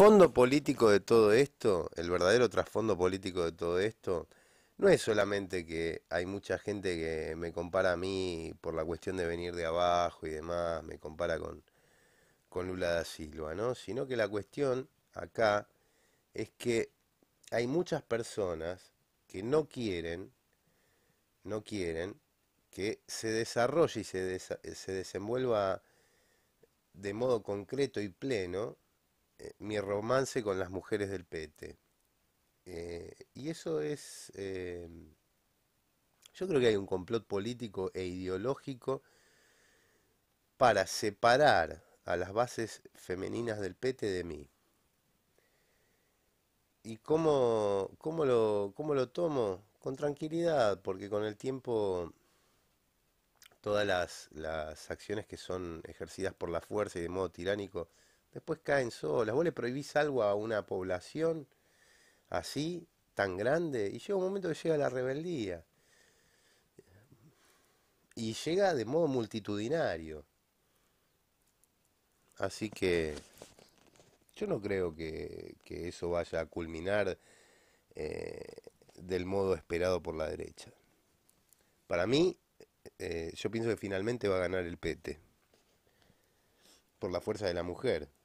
trasfondo político de todo esto, el verdadero trasfondo político de todo esto, no es solamente que hay mucha gente que me compara a mí por la cuestión de venir de abajo y demás, me compara con, con Lula da Silva, ¿no? Sino que la cuestión acá es que hay muchas personas que no quieren, no quieren que se desarrolle y se, se desenvuelva de modo concreto y pleno eh, mi romance con las mujeres del PT eh, y eso es... Eh, yo creo que hay un complot político e ideológico para separar a las bases femeninas del PT de mí. ¿Y cómo, cómo, lo, tomo? Con tranquilidad, porque con el tiempo todas las, acciones que son ejercidas por la fuerza y de modo tiránico después caen solas. Vos le prohibís algo a una población así, tan grande, y llega un momento que llega la rebeldía. Y llega de modo multitudinario. Así que yo no creo que, eso vaya a culminar eh, del modo esperado por la derecha. Para mí, eh, yo pienso que finalmente va a ganar el PT por la fuerza de la mujer.